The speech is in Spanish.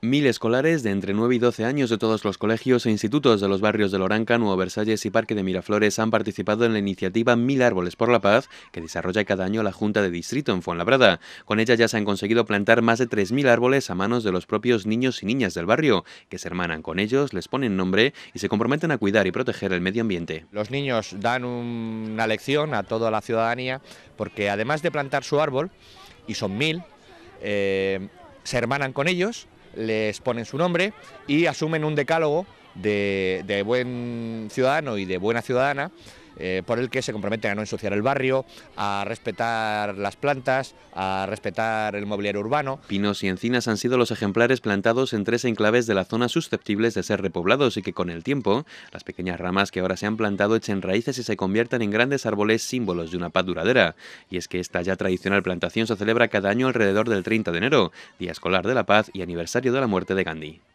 Mil escolares de entre 9 y 12 años de todos los colegios e institutos de los barrios de Loranca, Nuevo Versalles y Parque de Miraflores han participado en la iniciativa Mil Árboles por la Paz, que desarrolla cada año la Junta de Distrito en Fuenlabrada. Con ella ya se han conseguido plantar más de 3.000 árboles a manos de los propios niños y niñas del barrio, que se hermanan con ellos, les ponen nombre y se comprometen a cuidar y proteger el medio ambiente. Los niños dan una lección a toda la ciudadanía, porque además de plantar su árbol, y son mil, eh, se hermanan con ellos les ponen su nombre y asumen un decálogo de, buen ciudadano y de buena ciudadana eh, por el que se comprometen a no ensuciar el barrio, a respetar las plantas, a respetar el mobiliario urbano. Pinos y encinas han sido los ejemplares plantados en tres enclaves de la zona susceptibles de ser repoblados y que con el tiempo las pequeñas ramas que ahora se han plantado echen raíces y se conviertan en grandes árboles símbolos de una paz duradera. Y es que esta ya tradicional plantación se celebra cada año alrededor del 30 de enero, Día Escolar de la Paz y aniversario de la muerte de Gandhi.